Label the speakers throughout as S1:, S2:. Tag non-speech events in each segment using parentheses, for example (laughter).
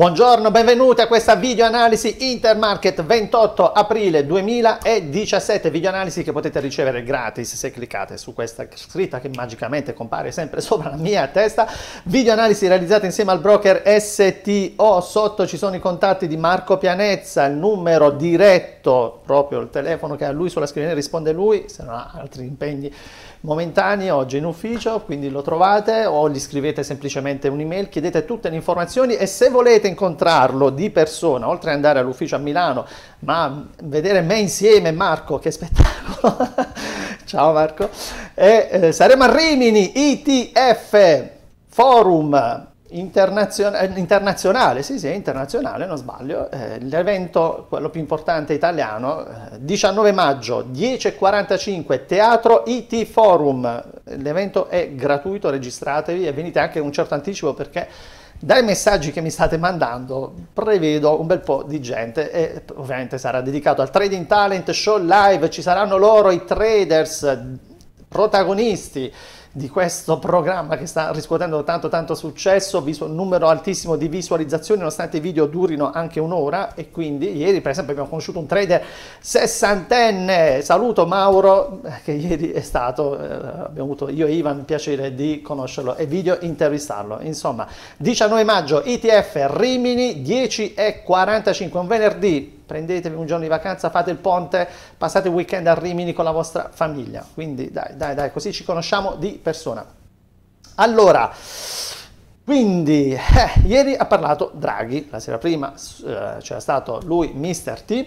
S1: Buongiorno, benvenuti a questa videoanalisi Intermarket 28 aprile 2017, videoanalisi che potete ricevere gratis se cliccate su questa scritta che magicamente compare sempre (laughs) sopra la mia testa. Videoanalisi realizzata insieme al broker STO, sotto ci sono i contatti di Marco Pianezza, il numero diretto, proprio il telefono che ha lui sulla scrivania risponde lui, se non ha altri impegni momentanei oggi in ufficio, quindi lo trovate o gli scrivete semplicemente un'email, chiedete tutte le informazioni e se volete incontrarlo di persona, oltre ad andare all'ufficio a Milano, ma vedere me insieme, Marco, che spettacolo! (laughs) Ciao Marco! E, eh, saremo a Rimini ITF Forum Internazionale, eh, internazionale, sì sì, internazionale, non sbaglio, eh, l'evento, quello più importante italiano, eh, 19 maggio, 10.45, Teatro IT Forum, l'evento è gratuito, registratevi e venite anche con un certo anticipo perché dai messaggi che mi state mandando prevedo un bel po' di gente e ovviamente sarà dedicato al Trading Talent Show Live, ci saranno loro i traders protagonisti, di questo programma che sta riscuotendo tanto tanto successo, un numero altissimo di visualizzazioni nonostante i video durino anche un'ora e quindi ieri per esempio abbiamo conosciuto un trader sessantenne, saluto Mauro eh, che ieri è stato, eh, abbiamo avuto io e Ivan il piacere di conoscerlo e video intervistarlo, insomma 19 maggio ITF Rimini 10 e 45, un venerdì prendetevi un giorno di vacanza, fate il ponte, passate il weekend a Rimini con la vostra famiglia. Quindi dai, dai, dai, così ci conosciamo di persona. Allora, quindi, eh, ieri ha parlato Draghi, la sera prima eh, c'era stato lui, Mr. T,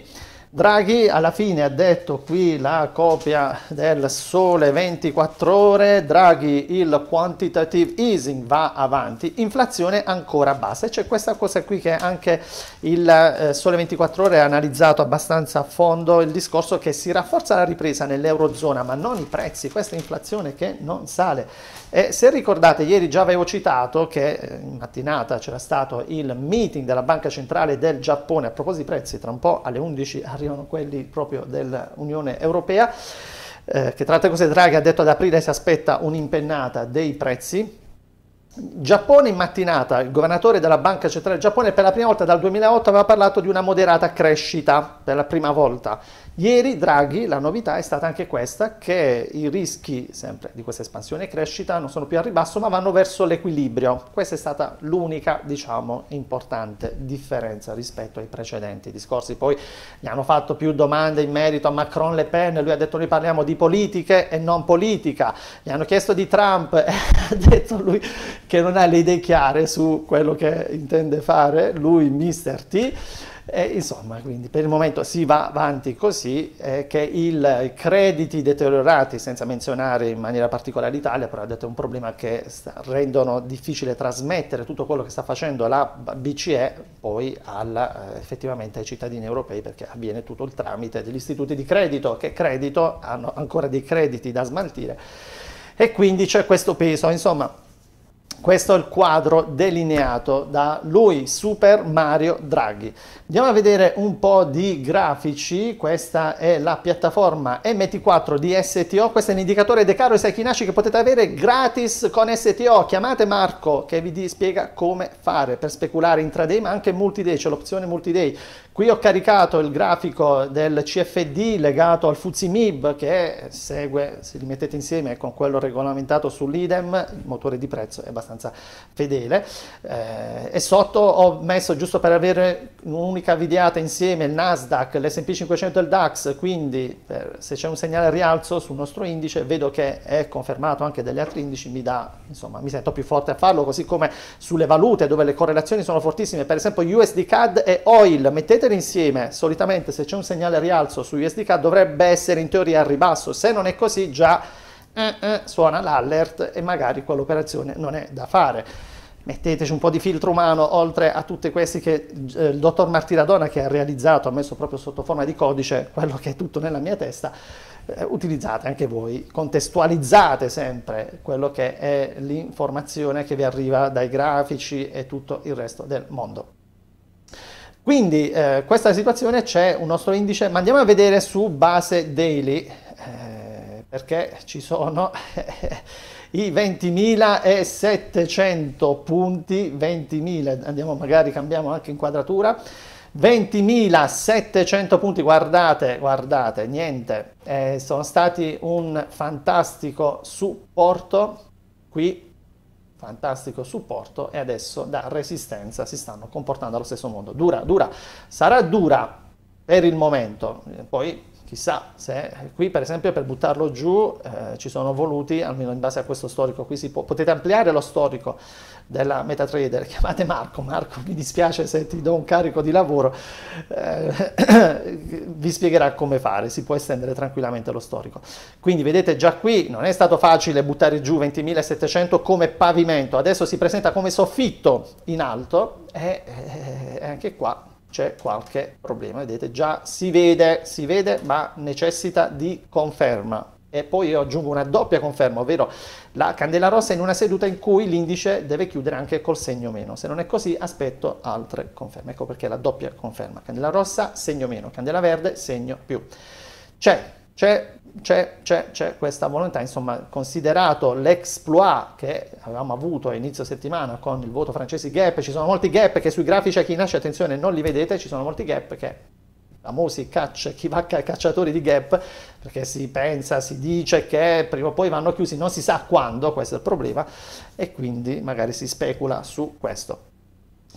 S1: Draghi alla fine ha detto qui la copia del sole 24 ore, Draghi il quantitative easing va avanti, inflazione ancora bassa e c'è questa cosa qui che anche il eh, sole 24 ore ha analizzato abbastanza a fondo, il discorso che si rafforza la ripresa nell'eurozona ma non i prezzi, questa inflazione che non sale. E se ricordate ieri già avevo citato che eh, in mattinata c'era stato il meeting della Banca Centrale del Giappone a proposito di prezzi, tra un po' alle 11 arriva arrivano quelli proprio dell'Unione Europea, eh, che tra altre cose Draghi ha detto ad aprile si aspetta un'impennata dei prezzi. Giappone in mattinata, il governatore della Banca Centrale del Giappone per la prima volta dal 2008 aveva parlato di una moderata crescita, per la prima volta. Ieri Draghi, la novità è stata anche questa, che i rischi sempre di questa espansione e crescita non sono più al ribasso ma vanno verso l'equilibrio. Questa è stata l'unica, diciamo, importante differenza rispetto ai precedenti discorsi. Poi gli hanno fatto più domande in merito a Macron Le Pen, lui ha detto noi parliamo di politiche e non politica, gli hanno chiesto di Trump (laughs) e ha detto lui che non ha le idee chiare su quello che intende fare, lui mister T. E eh, insomma, quindi per il momento si va avanti così, eh, che i crediti deteriorati, senza menzionare in maniera particolare l'Italia, però è un problema che sta, rendono difficile trasmettere tutto quello che sta facendo la BCE poi alla, eh, effettivamente ai cittadini europei, perché avviene tutto il tramite degli istituti di credito, che credito hanno ancora dei crediti da smaltire, e quindi c'è questo peso, insomma questo è il quadro delineato da lui, Super Mario Draghi. Andiamo a vedere un po' di grafici, questa è la piattaforma MT4 di STO, questo è un indicatore Caro e Saikinashi che potete avere gratis con STO, chiamate Marco che vi spiega come fare per speculare intraday ma anche multiday, c'è l'opzione multiday, Qui ho caricato il grafico del CFD legato al FUZIMIB che segue, se li mettete insieme con quello regolamentato sull'IDEM, il motore di prezzo è abbastanza fedele eh, e sotto ho messo giusto per avere un'unica videata insieme il Nasdaq, l'S&P 500 e il DAX, quindi per, se c'è un segnale rialzo sul nostro indice vedo che è confermato anche dagli altri indici, mi, dà, insomma, mi sento più forte a farlo, così come sulle valute dove le correlazioni sono fortissime, per esempio USD CAD e OIL, mettete mettere insieme, solitamente se c'è un segnale rialzo su USDK dovrebbe essere in teoria al ribasso, se non è così già eh, eh, suona l'alert e magari quell'operazione non è da fare. Metteteci un po' di filtro umano oltre a tutti questi che eh, il dottor Martiradona che ha realizzato, ha messo proprio sotto forma di codice quello che è tutto nella mia testa, eh, utilizzate anche voi, contestualizzate sempre quello che è l'informazione che vi arriva dai grafici e tutto il resto del mondo. Quindi eh, questa situazione, c'è un nostro indice, ma andiamo a vedere su base daily, eh, perché ci sono (laughs) i 20.700 punti, 20.000, andiamo magari cambiamo anche inquadratura, 20.700 punti, guardate, guardate, niente, eh, sono stati un fantastico supporto qui fantastico supporto e adesso da resistenza si stanno comportando allo stesso modo. Dura, dura, sarà dura per il momento, poi chissà se qui per esempio per buttarlo giù eh, ci sono voluti, almeno in base a questo storico qui si può, potete ampliare lo storico della MetaTrader, (laughs) chiamate Marco, Marco mi dispiace se ti do un carico di lavoro, eh, (clears throat) vi spiegherà come fare, si può estendere tranquillamente lo storico. Quindi vedete già qui non è stato facile buttare giù 20.700 come pavimento, adesso si presenta come soffitto in alto e eh, eh anche qua c'è qualche problema, vedete già si vede, si vede ma necessita di conferma. E poi io aggiungo una doppia conferma, ovvero la candela rossa in una seduta in cui l'indice deve chiudere anche col segno meno. Se non è così aspetto altre conferme. Ecco perché la doppia conferma. Candela rossa, segno meno, candela verde, segno più. C'è, c'è c'è, c'è, c'è, questa volontà, insomma, considerato l'exploit che avevamo avuto a inizio settimana con il voto francese gap, ci sono molti gap che sui grafici a chi nasce, attenzione, non li vedete, ci sono molti gap che famosi caccia, chi va cacciatori di gap, perché si pensa, si dice che prima o poi vanno chiusi, non si sa quando, questo è il problema, e quindi magari si specula su questo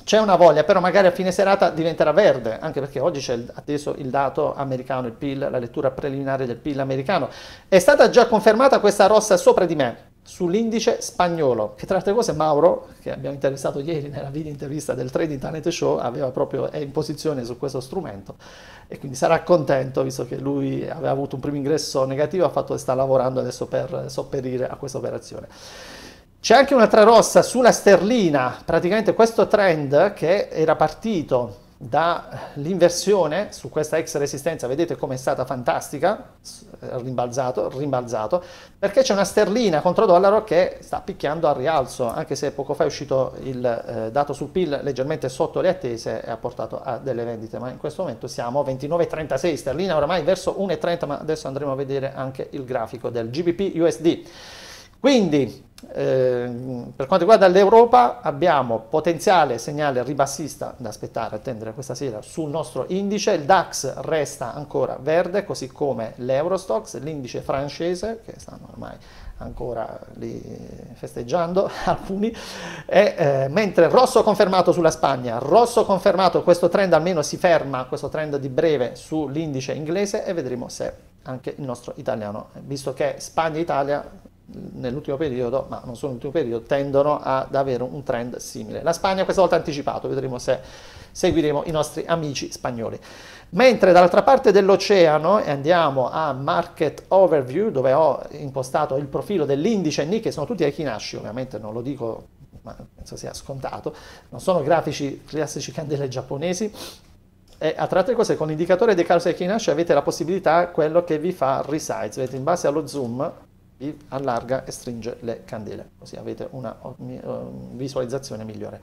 S1: c'è una voglia, però magari a fine serata diventerà verde, anche perché oggi c'è il, atteso il dato americano, il PIL, la lettura preliminare del PIL americano. È stata già confermata questa rossa sopra di me, sull'indice spagnolo, che tra le altre cose Mauro, che abbiamo intervistato ieri nella video intervista del Trading Talent Show, aveva proprio, è in posizione su questo strumento e quindi sarà contento, visto che lui aveva avuto un primo ingresso negativo, ha fatto, sta lavorando adesso per sopperire a questa operazione. C'è anche un'altra rossa sulla sterlina, praticamente questo trend che era partito dall'inversione su questa ex resistenza, vedete come è stata fantastica, rimbalzato, rimbalzato, perché c'è una sterlina contro dollaro che sta picchiando al rialzo, anche se poco fa è uscito il eh, dato sul PIL leggermente sotto le attese e ha portato a delle vendite, ma in questo momento siamo a 29,36 sterlina, oramai verso 1,30, ma adesso andremo a vedere anche il grafico del GBP USD. Quindi eh, per quanto riguarda l'Europa abbiamo potenziale segnale ribassista da aspettare, attendere questa sera sul nostro indice, il DAX resta ancora verde così come l'Eurostox, l'indice francese che stanno ormai ancora lì festeggiando (laughs) alcuni, e, eh, mentre rosso confermato sulla Spagna, rosso confermato, questo trend almeno si ferma, questo trend di breve sull'indice inglese e vedremo se anche il nostro italiano, visto che Spagna e Italia nell'ultimo periodo, ma non solo nell'ultimo periodo, tendono ad avere un trend simile. La Spagna questa volta ha anticipato, vedremo se seguiremo i nostri amici spagnoli. Mentre dall'altra parte dell'oceano e andiamo a Market Overview, dove ho impostato il profilo dell'indice Nikkei, sono tutti ai Kinashi, ovviamente non lo dico, ma penso sia scontato, non sono grafici classici candele giapponesi, e a tra le cose con l'indicatore dei causa Kinashi avete la possibilità, quello che vi fa resize, vedete in base allo zoom, vi allarga e stringe le candele, così avete una um, um, visualizzazione migliore.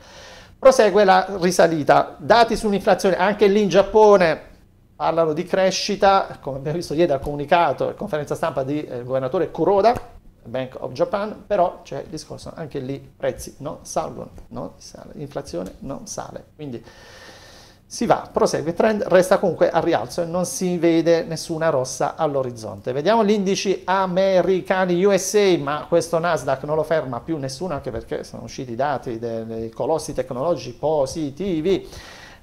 S1: Prosegue la risalita, dati sull'inflazione, anche lì in Giappone parlano di crescita, come abbiamo visto ieri dal comunicato e conferenza stampa del eh, governatore Kuroda, Bank of Japan, però c'è il discorso anche lì prezzi non salgono, non sale, l'inflazione non sale. Quindi si va, prosegue il trend, resta comunque al rialzo e non si vede nessuna rossa all'orizzonte. Vediamo gli indici americani USA, ma questo Nasdaq non lo ferma più nessuno, anche perché sono usciti i dati dei colossi tecnologici positivi,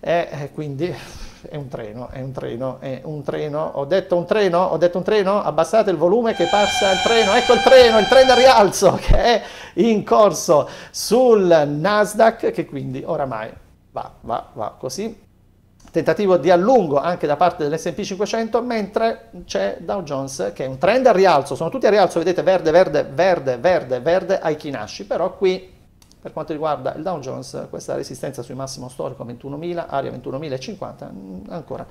S1: e quindi è un treno, è un treno, è un treno. Ho detto un treno, ho detto un treno, abbassate il volume che passa il treno. Ecco il treno, il treno a rialzo (laughs) che è in corso sul Nasdaq che quindi oramai va, va, va così tentativo di allungo anche da parte dell'S&P 500, mentre c'è Dow Jones che è un trend a rialzo, sono tutti a rialzo, vedete verde, verde, verde, verde, verde ai chinasci, però qui per quanto riguarda il Dow Jones questa resistenza sui massimo storico 21.000, area 21.050 mm, ancora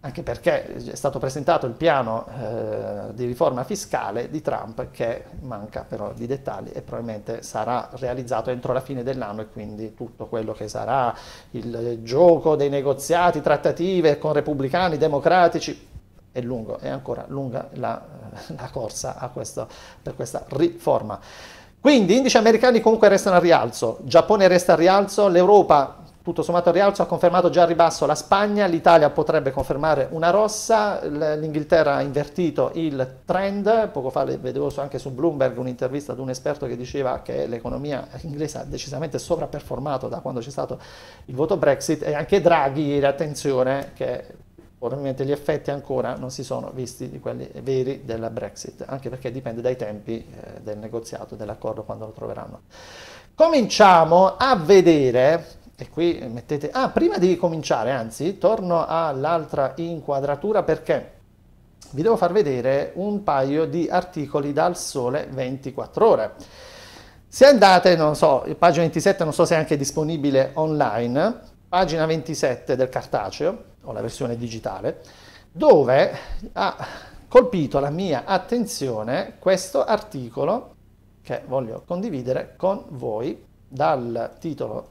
S1: anche perché è stato presentato il piano eh, di riforma fiscale di Trump che manca però di dettagli e probabilmente sarà realizzato entro la fine dell'anno e quindi tutto quello che sarà il gioco dei negoziati, trattative con repubblicani, democratici, è lungo, è ancora lunga la, eh, la corsa questo, per questa riforma. Quindi indici americani comunque restano a rialzo, Giappone resta a rialzo, l'Europa tutto sommato il rialzo ha confermato già al ribasso la Spagna, l'Italia potrebbe confermare una rossa, l'Inghilterra ha invertito il trend, poco fa vedevo anche su Bloomberg un'intervista ad un esperto che diceva che l'economia inglese ha decisamente sovraperformato da quando c'è stato il voto Brexit e anche Draghi, attenzione, che probabilmente gli effetti ancora non si sono visti di quelli veri della Brexit, anche perché dipende dai tempi eh, del negoziato, dell'accordo quando lo troveranno. Cominciamo a vedere e qui mettete... Ah, prima di cominciare, anzi, torno all'altra inquadratura perché vi devo far vedere un paio di articoli dal Sole 24 Ore. Se andate, non so, pagina 27, non so se è anche disponibile online, pagina 27 del cartaceo, o la versione digitale, dove ha colpito la mia attenzione questo articolo che voglio condividere con voi dal titolo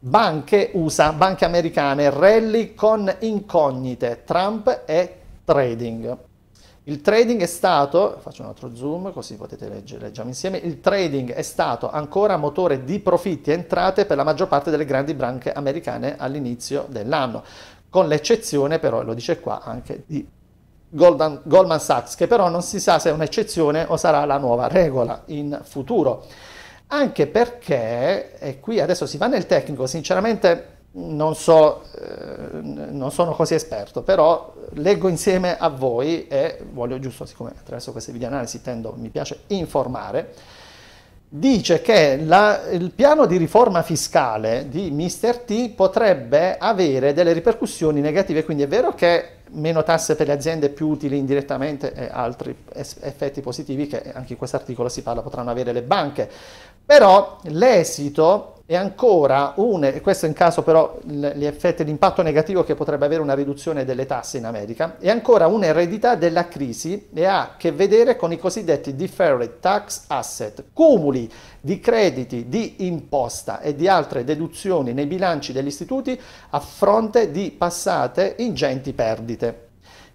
S1: Banche USA, banche americane, rally con incognite, Trump e trading. Il trading è stato, faccio un altro zoom così potete leggere, leggiamo insieme, il trading è stato ancora motore di profitti e entrate per la maggior parte delle grandi banche americane all'inizio dell'anno, con l'eccezione però, lo dice qua, anche di Goldman, Goldman Sachs, che però non si sa se è un'eccezione o sarà la nuova regola in futuro anche perché, e qui adesso si va nel tecnico, sinceramente non, so, eh, non sono così esperto, però leggo insieme a voi e voglio giusto, siccome attraverso queste video analisi tendo, mi piace informare, dice che la, il piano di riforma fiscale di Mr. T potrebbe avere delle ripercussioni negative, quindi è vero che meno tasse per le aziende, più utili indirettamente e altri effetti positivi che anche in questo articolo si parla potranno avere le banche, però l'esito e ancora un, questo in caso però gli effetti di negativo che potrebbe avere una riduzione delle tasse in America, è ancora un'eredità della crisi e ha a che vedere con i cosiddetti deferred tax asset, cumuli di crediti di imposta e di altre deduzioni nei bilanci degli istituti a fronte di passate ingenti perdite.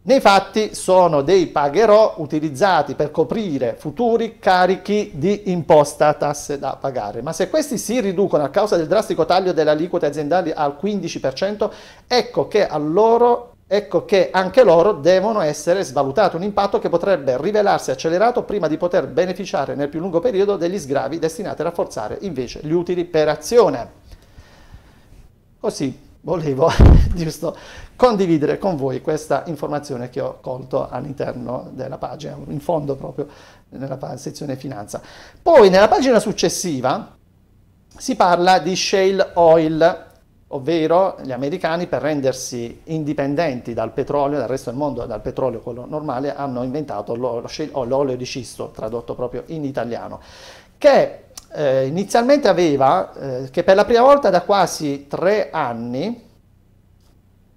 S1: Nei fatti sono dei pagherò utilizzati per coprire futuri carichi di imposta tasse da pagare, ma se questi si riducono a causa del drastico taglio delle aliquote aziendali al 15%, ecco che a loro Ecco che anche loro devono essere svalutati, un impatto che potrebbe rivelarsi accelerato prima di poter beneficiare nel più lungo periodo degli sgravi destinati a rafforzare invece gli utili per azione. Così volevo (laughs) giusto condividere con voi questa informazione che ho colto all'interno della pagina, in fondo proprio nella sezione finanza. Poi nella pagina successiva si parla di shale oil, ovvero gli americani per rendersi indipendenti dal petrolio, dal resto del mondo, dal petrolio quello normale, hanno inventato l'olio di scisto, tradotto proprio in italiano, che eh, inizialmente aveva eh, che per la prima volta da quasi tre anni,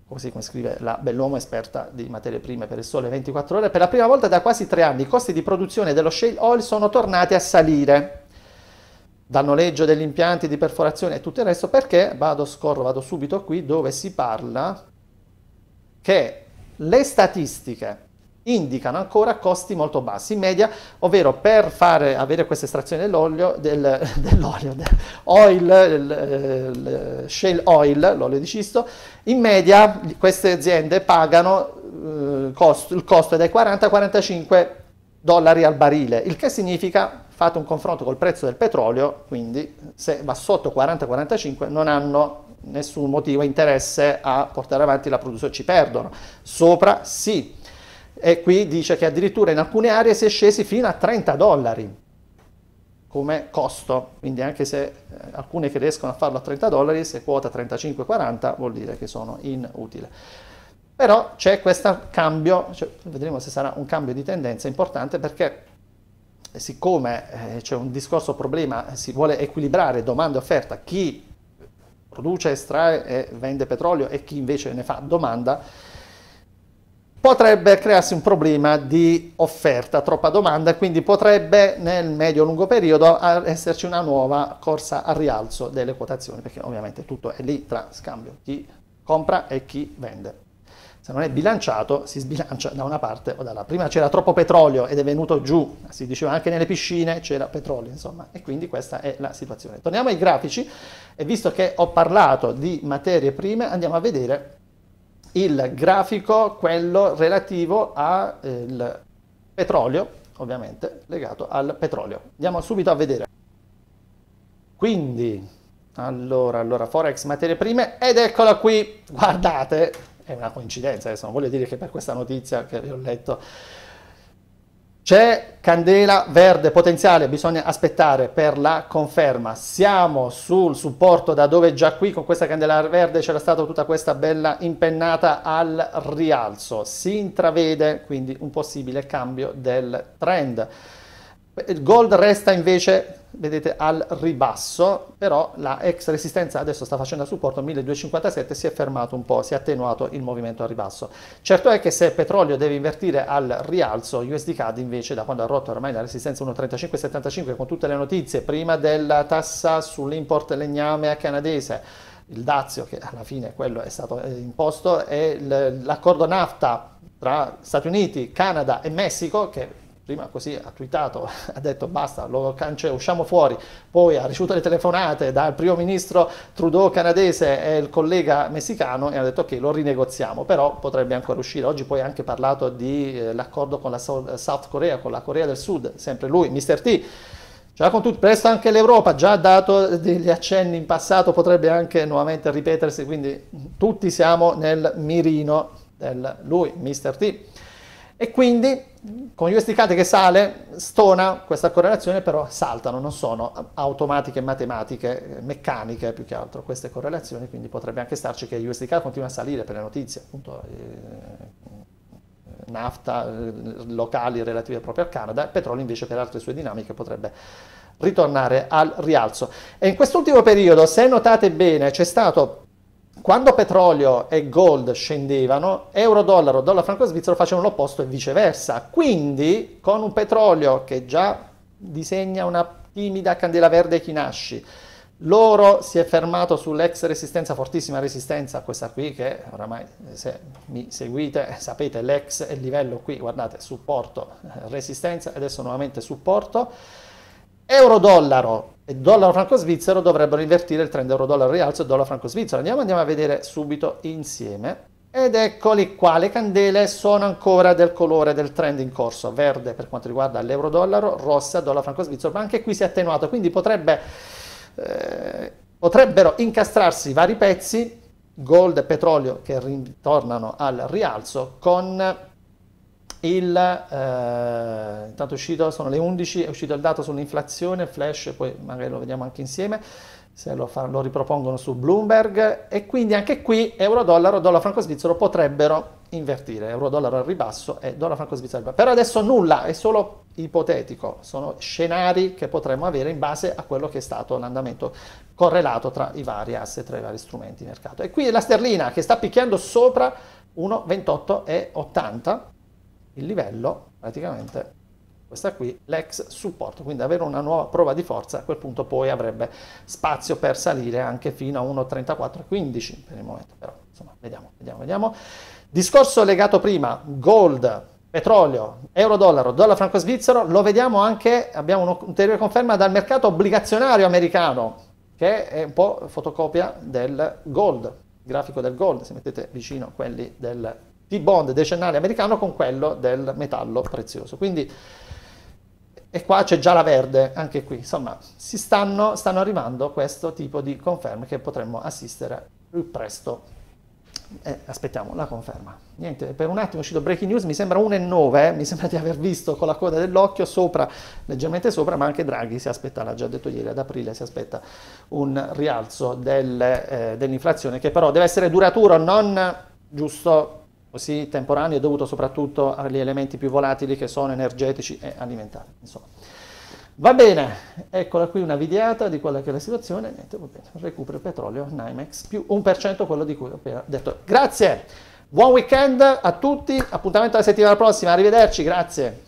S1: così come scrive la bell'uomo esperta di materie prime per il sole 24 ore, per la prima volta da quasi tre anni i costi di produzione dello shale oil sono tornati a salire dal noleggio degli impianti di perforazione e tutto il resto, perché vado, scorro, vado subito qui dove si parla che le statistiche indicano ancora costi molto bassi, in media, ovvero per fare, avere questa estrazione dell'olio, del, (laughs) dell'olio, del eh, shale oil, l'olio di cisto, in media queste aziende pagano eh, costo, il costo è dai 40 ai 45 dollari al barile, il che significa, fate un confronto col prezzo del petrolio, quindi se va sotto 40-45 non hanno nessun motivo, interesse a portare avanti la produzione, ci perdono. Sopra sì. E qui dice che addirittura in alcune aree si è scesi fino a 30 dollari come costo, quindi anche se eh, alcune che riescono a farlo a 30 dollari, se quota 35-40 vuol dire che sono inutile. Però c'è questo cambio, cioè, vedremo se sarà un cambio di tendenza importante perché eh, siccome eh, c'è un discorso problema, si vuole equilibrare domanda e offerta, chi produce, estrae e vende petrolio e chi invece ne fa domanda, potrebbe crearsi un problema di offerta, troppa domanda, e quindi potrebbe nel medio-lungo periodo esserci una nuova corsa al rialzo delle quotazioni, perché ovviamente tutto è lì tra scambio, chi compra e chi vende. Se non è bilanciato, si sbilancia da una parte o dalla. Prima c'era troppo petrolio ed è venuto giù, si diceva anche nelle piscine c'era petrolio, insomma, e quindi questa è la situazione. Torniamo ai grafici e visto che ho parlato di materie prime, andiamo a vedere il grafico, quello relativo al eh, petrolio, ovviamente legato al petrolio. Andiamo subito a vedere. Quindi, allora, allora, Forex, materie prime, ed eccola qui, guardate, è una coincidenza, adesso non voglio dire che per questa notizia che vi ho letto c'è candela verde potenziale, bisogna aspettare per la conferma. Siamo sul supporto da dove già qui con questa candela verde c'era stata tutta questa bella impennata al rialzo. Si intravede quindi un possibile cambio del trend. Il gold resta invece, vedete, al ribasso, però la ex resistenza adesso sta facendo a supporto 1257, si è fermato un po', si è attenuato il movimento al ribasso. Certo è che se il petrolio deve invertire al rialzo, USD CAD invece da quando ha rotto ormai la resistenza 1,3575 con tutte le notizie, prima della tassa sull'import legname canadese, il dazio che alla fine quello è stato eh, imposto e l'accordo NAFTA tra Stati Uniti, Canada e Messico che prima così ha twittato, (laughs) ha detto basta, lo cance- usciamo fuori, poi ha ricevuto le telefonate dal primo ministro Trudeau canadese e il collega messicano e ha detto ok, lo rinegoziamo, però potrebbe ancora uscire. Oggi poi ha anche parlato dell'accordo eh, con la so- eh, South Korea, con la Corea del Sud, sempre lui, Mr. T. Già con tutto, presto anche l'Europa, già dato degli accenni in passato, potrebbe anche nuovamente ripetersi, quindi tutti siamo nel mirino del lui, Mr. T. E quindi con USDCAD che sale, stona questa correlazione, però saltano, non sono automatiche, matematiche, meccaniche più che altro queste correlazioni, quindi potrebbe anche starci che USDCAD continua a salire per le notizie, appunto eh, nafta eh, locali relative proprio al Canada, e petrolio invece per altre sue dinamiche potrebbe ritornare al rialzo. E in quest'ultimo periodo, se notate bene, c'è stato quando petrolio e gold scendevano, euro-dollaro, dollaro-franco-svizzero facevano l'opposto e viceversa. Quindi, con un petrolio che già disegna una timida candela verde chi nasci, l'oro si è fermato sull'ex resistenza, fortissima resistenza, questa qui che oramai se mi seguite sapete l'ex livello qui, guardate, supporto, eh, resistenza, adesso nuovamente supporto euro-dollaro e dollaro franco-svizzero dovrebbero invertire il trend euro-dollaro rialzo e dollaro franco-svizzero. Andiamo, andiamo a vedere subito insieme. Ed eccoli qua, le candele sono ancora del colore del trend in corso, verde per quanto riguarda l'euro-dollaro, rossa dollaro franco-svizzero, ma anche qui si è attenuato, quindi potrebbe, eh, potrebbero incastrarsi vari pezzi, gold e petrolio che ritornano al rialzo, con il, eh, intanto è uscito, sono le 11, è uscito il dato sull'inflazione, flash, poi magari lo vediamo anche insieme, se lo, fa, lo ripropongono su Bloomberg, e quindi anche qui euro-dollaro, dollaro-franco-svizzero potrebbero invertire, euro-dollaro al ribasso e dollaro-franco-svizzero al ribasso. Per adesso nulla, è solo ipotetico, sono scenari che potremmo avere in base a quello che è stato l'andamento correlato tra i vari asset, tra i vari strumenti di mercato. E qui la sterlina che sta picchiando sopra 1,28,80 il livello, praticamente questa qui, l'ex supporto, quindi avere una nuova prova di forza, a quel punto poi avrebbe spazio per salire anche fino a 1,3415 per il momento, però insomma, vediamo, vediamo, vediamo. Discorso legato prima, gold, petrolio, euro-dollaro, dollaro franco-svizzero, lo vediamo anche, abbiamo un'ulteriore conferma dal mercato obbligazionario americano, che è un po' fotocopia del gold, grafico del gold, se mettete vicino quelli del di bond decennale americano con quello del metallo prezioso. Quindi, e qua c'è già la verde, anche qui, insomma, si stanno, stanno arrivando questo tipo di conferme che potremmo assistere più presto. Eh, aspettiamo la conferma. Niente, per un attimo è uscito breaking news, mi sembra 1,9, eh? mi sembra di aver visto con la coda dell'occhio sopra, leggermente sopra, ma anche Draghi si aspetta, l'ha già detto ieri, ad aprile si aspetta un rialzo del, eh, dell'inflazione che però deve essere duraturo, non giusto così temporaneo è dovuto soprattutto agli elementi più volatili che sono energetici e alimentari. Insomma. Va bene, eccola qui una videata di quella che è la situazione, niente, va bene, recupero petrolio, NYMEX, più 1% quello di cui ho appena detto. Grazie, buon weekend a tutti, appuntamento alla settimana prossima, arrivederci, grazie.